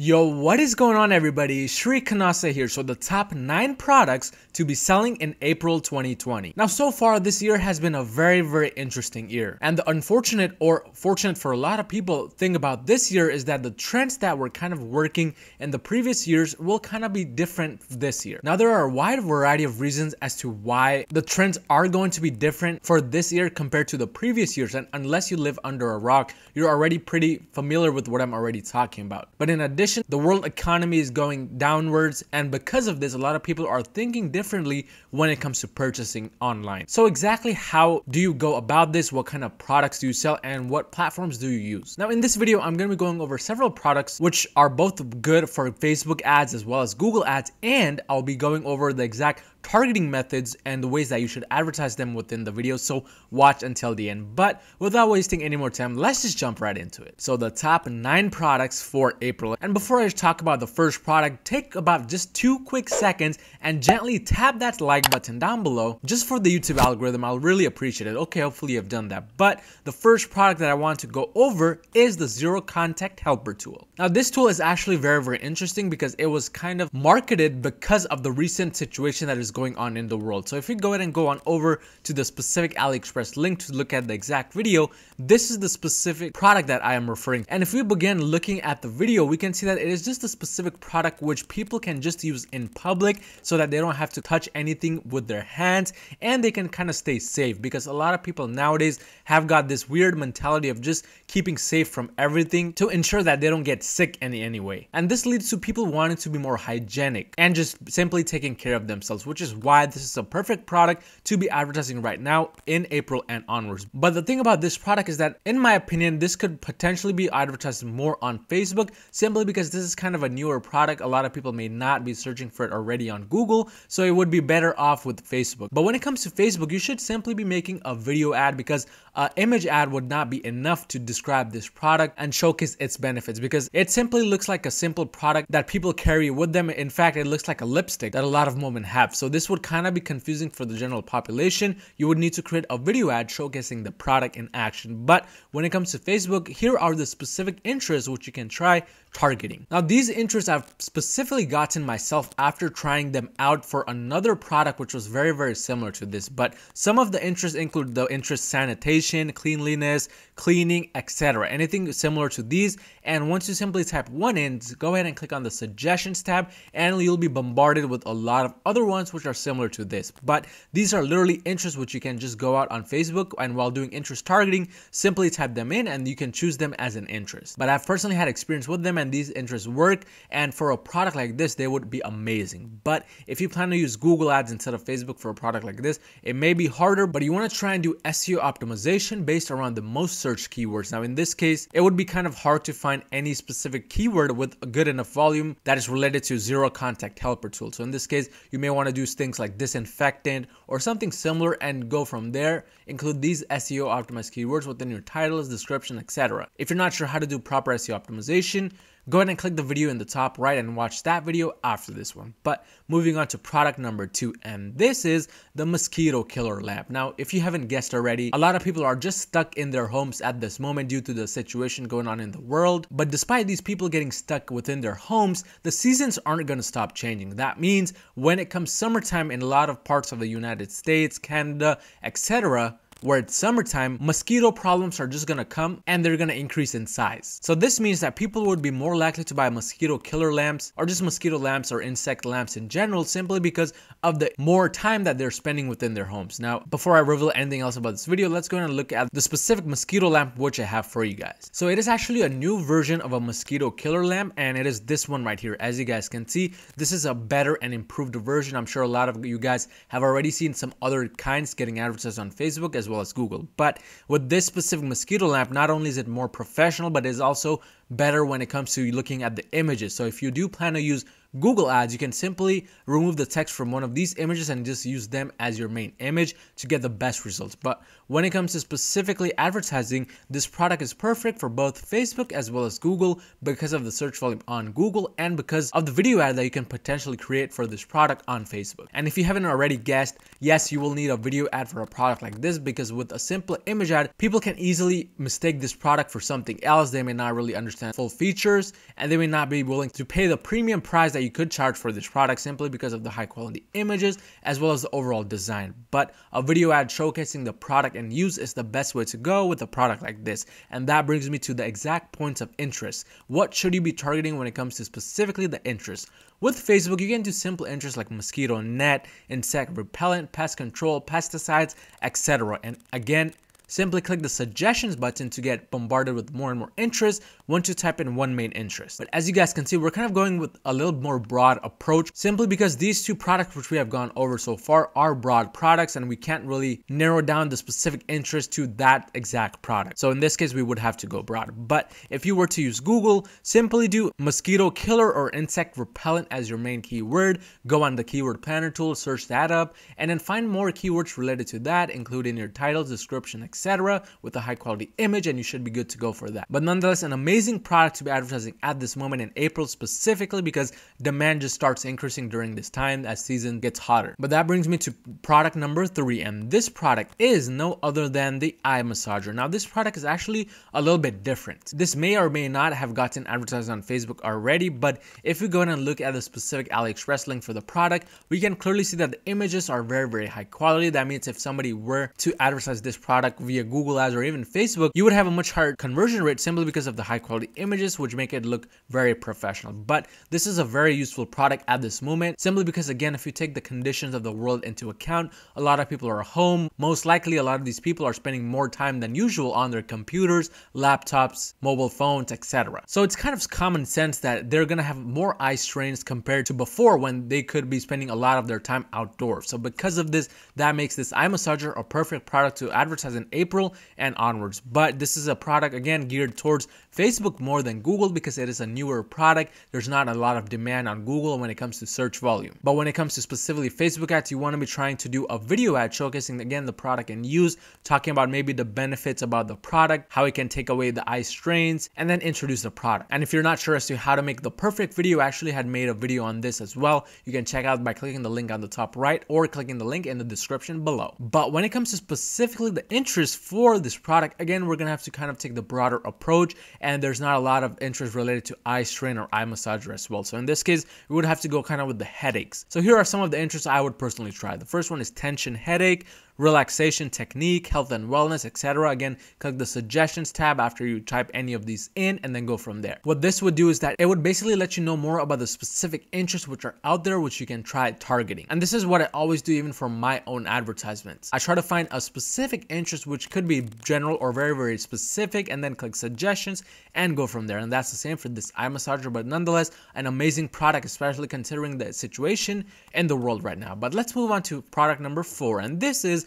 Yo, what is going on everybody? Shri Kanasa here. So the top 9 products to be selling in April 2020. Now so far this year has been a very very interesting year. And the unfortunate or fortunate for a lot of people thing about this year is that the trends that were kind of working in the previous years will kind of be different this year. Now there are a wide variety of reasons as to why the trends are going to be different for this year compared to the previous years and unless you live under a rock, you're already pretty familiar with what I'm already talking about. But in addition the world economy is going downwards, and because of this, a lot of people are thinking differently when it comes to purchasing online. So, exactly how do you go about this? What kind of products do you sell, and what platforms do you use? Now, in this video, I'm gonna be going over several products which are both good for Facebook ads as well as Google ads, and I'll be going over the exact targeting methods and the ways that you should advertise them within the video. So watch until the end. But without wasting any more time, let's just jump right into it. So the top nine products for April. And before I talk about the first product, take about just two quick seconds and gently tap that like button down below just for the YouTube algorithm. I'll really appreciate it. Okay, hopefully you've done that. But the first product that I want to go over is the zero contact helper tool. Now this tool is actually very, very interesting because it was kind of marketed because of the recent situation that is going on in the world. So if we go ahead and go on over to the specific AliExpress link to look at the exact video, this is the specific product that I am referring. And if we begin looking at the video, we can see that it is just a specific product which people can just use in public so that they don't have to touch anything with their hands and they can kind of stay safe because a lot of people nowadays have got this weird mentality of just keeping safe from everything to ensure that they don't get sick in any way. And this leads to people wanting to be more hygienic and just simply taking care of themselves, which is is why this is a perfect product to be advertising right now in April and onwards. But the thing about this product is that in my opinion, this could potentially be advertised more on Facebook simply because this is kind of a newer product. A lot of people may not be searching for it already on Google, so it would be better off with Facebook. But when it comes to Facebook, you should simply be making a video ad because an image ad would not be enough to describe this product and showcase its benefits because it simply looks like a simple product that people carry with them. In fact, it looks like a lipstick that a lot of women have. So so this would kind of be confusing for the general population. You would need to create a video ad showcasing the product in action. But when it comes to Facebook, here are the specific interests which you can try targeting. Now these interests I've specifically gotten myself after trying them out for another product which was very very similar to this but some of the interests include the interest sanitation, cleanliness, cleaning, etc. Anything similar to these and once you simply type one in go ahead and click on the suggestions tab and you'll be bombarded with a lot of other ones which are similar to this but these are literally interests which you can just go out on Facebook and while doing interest targeting simply type them in and you can choose them as an interest. But I've personally had experience with them and and these interests work. And for a product like this, they would be amazing. But if you plan to use Google Ads instead of Facebook for a product like this, it may be harder, but you want to try and do SEO optimization based around the most searched keywords. Now, in this case, it would be kind of hard to find any specific keyword with a good enough volume that is related to zero contact helper tool. So in this case, you may want to do things like disinfectant or something similar and go from there. Include these SEO optimized keywords within your titles, description, etc. If you're not sure how to do proper SEO optimization, Go ahead and click the video in the top right and watch that video after this one. But moving on to product number two, and this is the mosquito killer lamp. Now, if you haven't guessed already, a lot of people are just stuck in their homes at this moment due to the situation going on in the world. But despite these people getting stuck within their homes, the seasons aren't going to stop changing. That means when it comes summertime in a lot of parts of the United States, Canada, etc., where it's summertime, mosquito problems are just gonna come and they're gonna increase in size. So this means that people would be more likely to buy mosquito killer lamps or just mosquito lamps or insect lamps in general simply because of the more time that they're spending within their homes. Now, before I reveal anything else about this video, let's go and look at the specific mosquito lamp which I have for you guys. So it is actually a new version of a mosquito killer lamp and it is this one right here. As you guys can see, this is a better and improved version. I'm sure a lot of you guys have already seen some other kinds getting advertised on Facebook as well as Google. But with this specific mosquito lamp, not only is it more professional, but it's also better when it comes to looking at the images. So if you do plan to use Google Ads, you can simply remove the text from one of these images and just use them as your main image to get the best results. But when it comes to specifically advertising, this product is perfect for both Facebook as well as Google because of the search volume on Google and because of the video ad that you can potentially create for this product on Facebook. And if you haven't already guessed, yes, you will need a video ad for a product like this because with a simple image ad, people can easily mistake this product for something else. They may not really understand full features and they may not be willing to pay the premium price that you could charge for this product simply because of the high quality images as well as the overall design. But a video ad showcasing the product and use is the best way to go with a product like this. And that brings me to the exact points of interest. What should you be targeting when it comes to specifically the interest? With Facebook, you can do simple interests like mosquito net, insect repellent, pest control, pesticides, etc. And again, Simply click the suggestions button to get bombarded with more and more interests once you type in one main interest. But as you guys can see, we're kind of going with a little more broad approach simply because these two products which we have gone over so far are broad products and we can't really narrow down the specific interest to that exact product. So in this case, we would have to go broad. But if you were to use Google, simply do mosquito killer or insect repellent as your main keyword. Go on the keyword planner tool, search that up, and then find more keywords related to that, including your title, description, etc etc. with a high quality image and you should be good to go for that. But nonetheless, an amazing product to be advertising at this moment in April specifically because demand just starts increasing during this time as season gets hotter. But that brings me to product number three and this product is no other than the eye massager. Now this product is actually a little bit different. This may or may not have gotten advertised on Facebook already, but if we go in and look at the specific AliExpress link for the product, we can clearly see that the images are very, very high quality. That means if somebody were to advertise this product via Google ads or even Facebook, you would have a much higher conversion rate simply because of the high quality images, which make it look very professional. But this is a very useful product at this moment, simply because again, if you take the conditions of the world into account, a lot of people are home. Most likely a lot of these people are spending more time than usual on their computers, laptops, mobile phones, etc. So it's kind of common sense that they're gonna have more eye strains compared to before when they could be spending a lot of their time outdoors. So because of this, that makes this eye massager a perfect product to advertise in. April and onwards. But this is a product again geared towards Facebook more than Google because it is a newer product. There's not a lot of demand on Google when it comes to search volume. But when it comes to specifically Facebook ads, you want to be trying to do a video ad showcasing again the product and use, talking about maybe the benefits about the product, how it can take away the eye strains, and then introduce the product. And if you're not sure as to how to make the perfect video, I actually had made a video on this as well. You can check out by clicking the link on the top right or clicking the link in the description below. But when it comes to specifically the interest for this product, again, we're gonna have to kind of take the broader approach and there's not a lot of interest related to eye strain or eye massager as well. So in this case, we would have to go kind of with the headaches. So here are some of the interests I would personally try. The first one is tension headache relaxation technique, health and wellness, etc. Again, click the suggestions tab after you type any of these in and then go from there. What this would do is that it would basically let you know more about the specific interests which are out there which you can try targeting. And this is what I always do even for my own advertisements. I try to find a specific interest which could be general or very, very specific and then click suggestions and go from there. And that's the same for this eye massager, but nonetheless, an amazing product, especially considering the situation in the world right now. But let's move on to product number four. And this is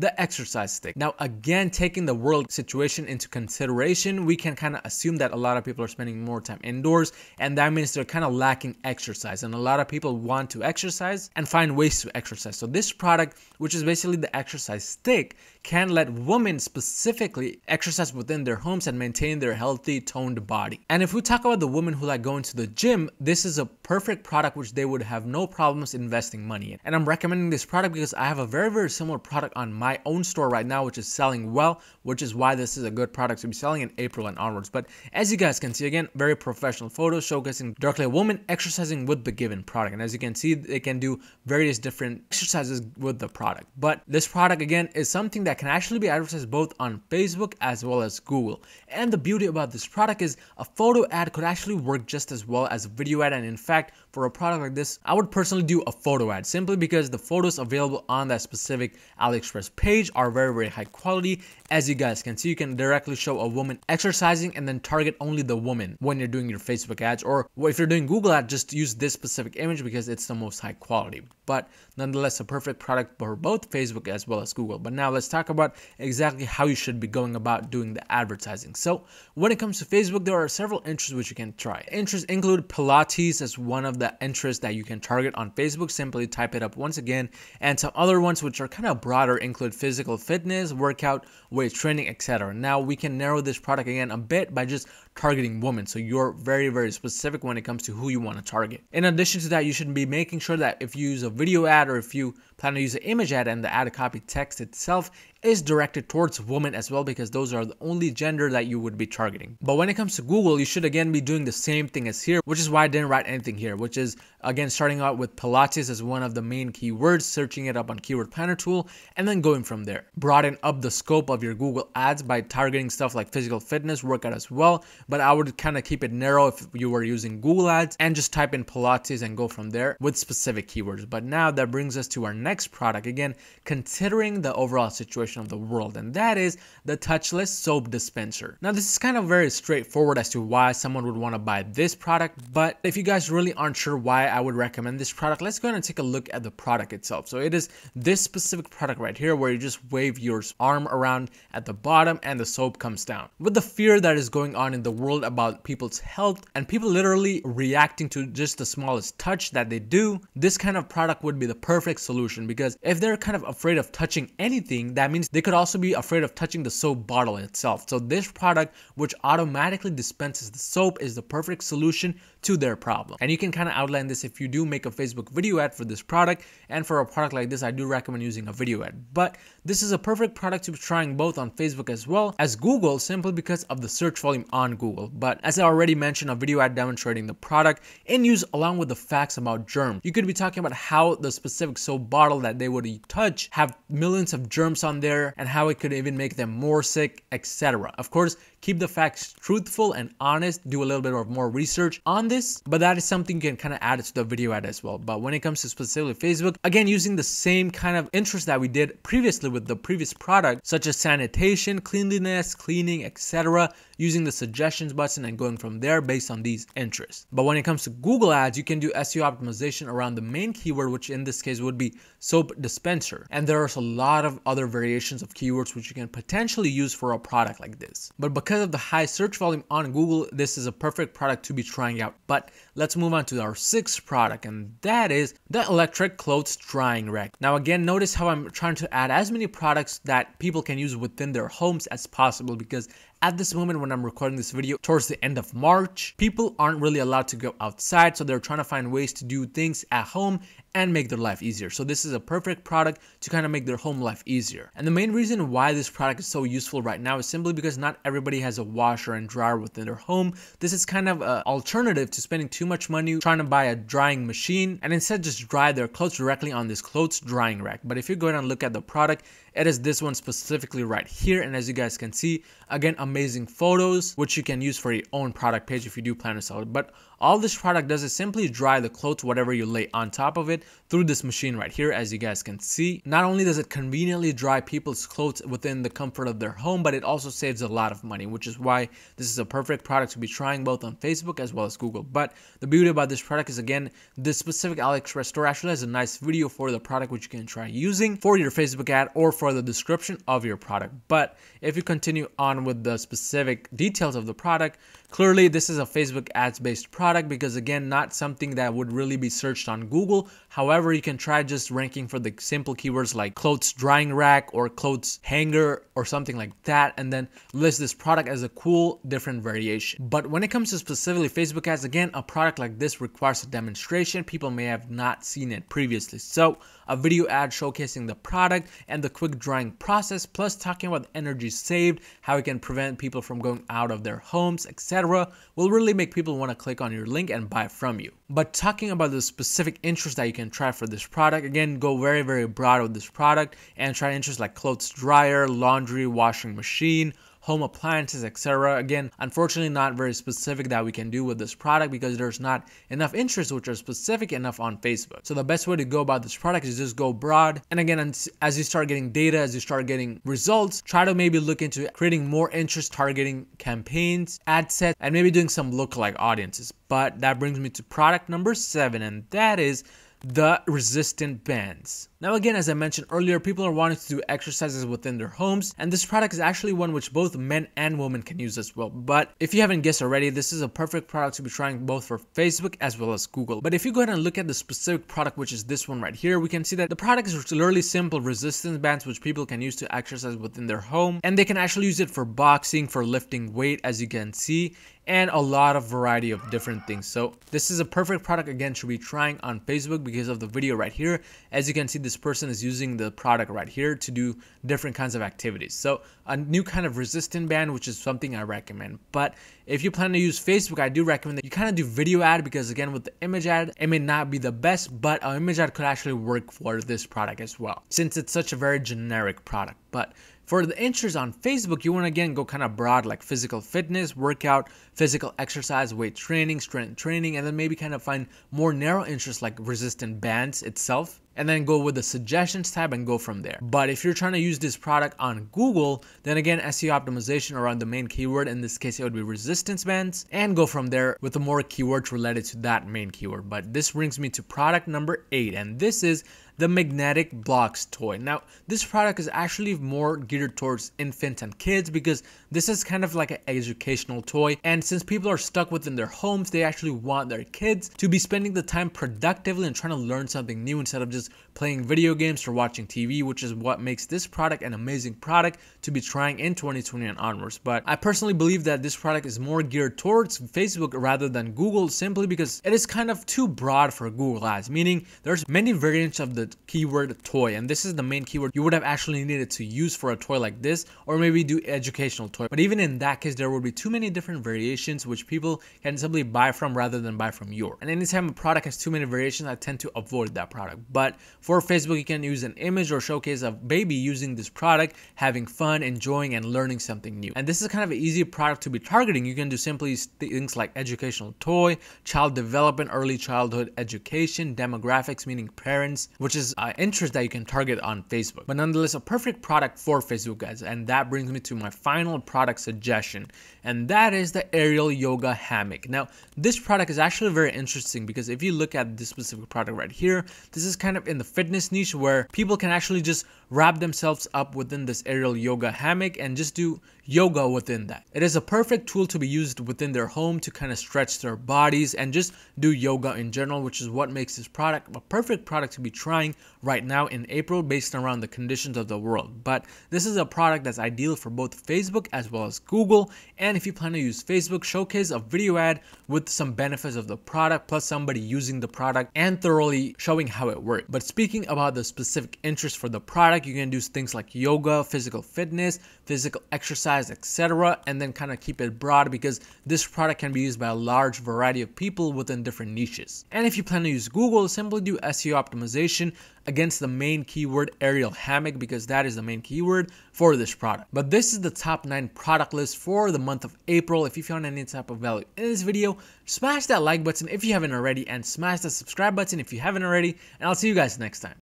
the exercise stick. Now, again, taking the world situation into consideration, we can kind of assume that a lot of people are spending more time indoors and that means they're kind of lacking exercise. And a lot of people want to exercise and find ways to exercise. So this product, which is basically the exercise stick, can let women specifically exercise within their homes and maintain their healthy toned body. And if we talk about the women who like going to the gym, this is a perfect product which they would have no problems investing money in. And I'm recommending this product because I have a very, very similar product on my my own store right now, which is selling well, which is why this is a good product to be selling in April and onwards. But as you guys can see, again, very professional photos showcasing directly a woman exercising with the given product. And as you can see, they can do various different exercises with the product. But this product, again, is something that can actually be advertised both on Facebook as well as Google. And the beauty about this product is a photo ad could actually work just as well as a video ad. And in fact, for a product like this, I would personally do a photo ad simply because the photos available on that specific AliExpress page are very, very high quality. As you guys can see, you can directly show a woman exercising and then target only the woman when you're doing your Facebook ads or if you're doing Google ads, just use this specific image because it's the most high quality. But nonetheless, a perfect product for both Facebook as well as Google. But now let's talk about exactly how you should be going about doing the advertising. So when it comes to Facebook, there are several interests which you can try. Interests include Pilates as one of the interest that you can target on Facebook. Simply type it up once again. And some other ones which are kind of broader include physical fitness, workout, weight training, etc. Now we can narrow this product again a bit by just targeting women. So you're very, very specific when it comes to who you want to target. In addition to that, you should be making sure that if you use a video ad or if you plan to use an image ad and the ad copy text itself is directed towards women as well because those are the only gender that you would be targeting. But when it comes to Google, you should again be doing the same thing as here, which is why I didn't write anything here, which is Again, starting out with Pilates as one of the main keywords, searching it up on Keyword Planner tool, and then going from there. Broaden up the scope of your Google ads by targeting stuff like physical fitness, workout as well, but I would kind of keep it narrow if you were using Google ads and just type in Pilates and go from there with specific keywords. But now that brings us to our next product. Again, considering the overall situation of the world, and that is the touchless soap dispenser. Now, this is kind of very straightforward as to why someone would want to buy this product, but if you guys really aren't sure why I would recommend this product. Let's go ahead and take a look at the product itself. So it is this specific product right here where you just wave your arm around at the bottom and the soap comes down. With the fear that is going on in the world about people's health and people literally reacting to just the smallest touch that they do, this kind of product would be the perfect solution because if they're kind of afraid of touching anything, that means they could also be afraid of touching the soap bottle itself. So this product, which automatically dispenses the soap is the perfect solution to their problem. And you can kind of outline this this if you do make a Facebook video ad for this product. And for a product like this, I do recommend using a video ad. But this is a perfect product to be trying both on Facebook as well as Google simply because of the search volume on Google. But as I already mentioned, a video ad demonstrating the product in use along with the facts about germs. You could be talking about how the specific soap bottle that they would touch have millions of germs on there and how it could even make them more sick, etc. Of course, keep the facts truthful and honest, do a little bit of more research on this, but that is something you can kind of add to the video ad as well. But when it comes to specifically Facebook, again, using the same kind of interest that we did previously with the previous product, such as sanitation, cleanliness, cleaning, etc., using the suggestions button and going from there based on these interests. But when it comes to Google ads, you can do SEO optimization around the main keyword, which in this case would be soap dispenser. And there are a lot of other variations of keywords which you can potentially use for a product like this. But because of the high search volume on Google, this is a perfect product to be trying out. But let's move on to our sixth product, and that is the electric clothes drying rack. Now again, notice how I'm trying to add as many products that people can use within their homes as possible because at this moment when I'm recording this video towards the end of March, people aren't really allowed to go outside so they're trying to find ways to do things at home and make their life easier. So this is a perfect product to kind of make their home life easier. And the main reason why this product is so useful right now is simply because not everybody has a washer and dryer within their home. This is kind of an alternative to spending too much money trying to buy a drying machine and instead just dry their clothes directly on this clothes drying rack. But if you go ahead and look at the product, it is this one specifically right here and as you guys can see again amazing photos which you can use for your own product page if you do plan to sell it but all this product does is simply dry the clothes, whatever you lay on top of it through this machine right here, as you guys can see. Not only does it conveniently dry people's clothes within the comfort of their home, but it also saves a lot of money, which is why this is a perfect product to be trying both on Facebook as well as Google. But the beauty about this product is again, this specific AliExpress store actually has a nice video for the product, which you can try using for your Facebook ad or for the description of your product. But if you continue on with the specific details of the product, Clearly, this is a Facebook ads based product because again, not something that would really be searched on Google. However, you can try just ranking for the simple keywords like clothes drying rack or clothes hanger or something like that, and then list this product as a cool different variation. But when it comes to specifically Facebook ads, again, a product like this requires a demonstration. People may have not seen it previously. So a video ad showcasing the product and the quick drying process, plus talking about energy saved, how it can prevent people from going out of their homes, etc. will really make people want to click on your link and buy from you. But talking about the specific interests that you can try for this product, again, go very, very broad with this product and try interests like clothes dryer, laundry, washing machine, home appliances, etc. Again, unfortunately not very specific that we can do with this product because there's not enough interests which are specific enough on Facebook. So the best way to go about this product is just go broad. And again, as you start getting data, as you start getting results, try to maybe look into creating more interest targeting campaigns, ad sets, and maybe doing some lookalike audiences. But that brings me to product number seven, and that is the resistant bands. Now again, as I mentioned earlier, people are wanting to do exercises within their homes, and this product is actually one which both men and women can use as well. But if you haven't guessed already, this is a perfect product to be trying both for Facebook as well as Google. But if you go ahead and look at the specific product, which is this one right here, we can see that the product is literally simple resistance bands which people can use to exercise within their home, and they can actually use it for boxing, for lifting weight, as you can see, and a lot of variety of different things. So this is a perfect product again to be trying on Facebook because of the video right here. As you can see, this person is using the product right here to do different kinds of activities. So a new kind of resistant band, which is something I recommend. But if you plan to use Facebook, I do recommend that you kind of do video ad because again, with the image ad, it may not be the best, but an image ad could actually work for this product as well, since it's such a very generic product. But for the interests on Facebook, you want to again go kind of broad like physical fitness, workout, physical exercise, weight training, strength training, and then maybe kind of find more narrow interests like resistant bands itself and then go with the suggestions tab and go from there. But if you're trying to use this product on Google, then again, SEO optimization around the main keyword, in this case, it would be resistance bands, and go from there with the more keywords related to that main keyword. But this brings me to product number eight, and this is the magnetic blocks toy. Now, this product is actually more geared towards infants and kids because this is kind of like an educational toy. And since people are stuck within their homes, they actually want their kids to be spending the time productively and trying to learn something new instead of just playing video games or watching TV, which is what makes this product an amazing product to be trying in 2020 and onwards. But I personally believe that this product is more geared towards Facebook rather than Google simply because it is kind of too broad for Google Ads, meaning there's many variants of the keyword toy and this is the main keyword you would have actually needed to use for a toy like this or maybe do educational toy. But even in that case, there would be too many different variations which people can simply buy from rather than buy from your. And anytime a product has too many variations, I tend to avoid that product. But for for Facebook, you can use an image or showcase of baby using this product, having fun, enjoying, and learning something new. And this is kind of an easy product to be targeting. You can do simply things like educational toy, child development, early childhood education, demographics, meaning parents, which is an uh, interest that you can target on Facebook. But nonetheless, a perfect product for Facebook, guys. And that brings me to my final product suggestion, and that is the aerial yoga hammock. Now, this product is actually very interesting because if you look at this specific product right here, this is kind of in the fitness niche where people can actually just wrap themselves up within this aerial yoga hammock and just do yoga within that. It is a perfect tool to be used within their home to kind of stretch their bodies and just do yoga in general, which is what makes this product a perfect product to be trying right now in April based around the conditions of the world. But this is a product that's ideal for both Facebook as well as Google. And if you plan to use Facebook, showcase a video ad with some benefits of the product plus somebody using the product and thoroughly showing how it works. But speaking about the specific interest for the product, you can do things like yoga, physical fitness, physical exercise, size, etc. And then kind of keep it broad because this product can be used by a large variety of people within different niches. And if you plan to use Google, simply do SEO optimization against the main keyword aerial hammock because that is the main keyword for this product. But this is the top 9 product list for the month of April. If you found any type of value in this video, smash that like button if you haven't already and smash the subscribe button if you haven't already. And I'll see you guys next time.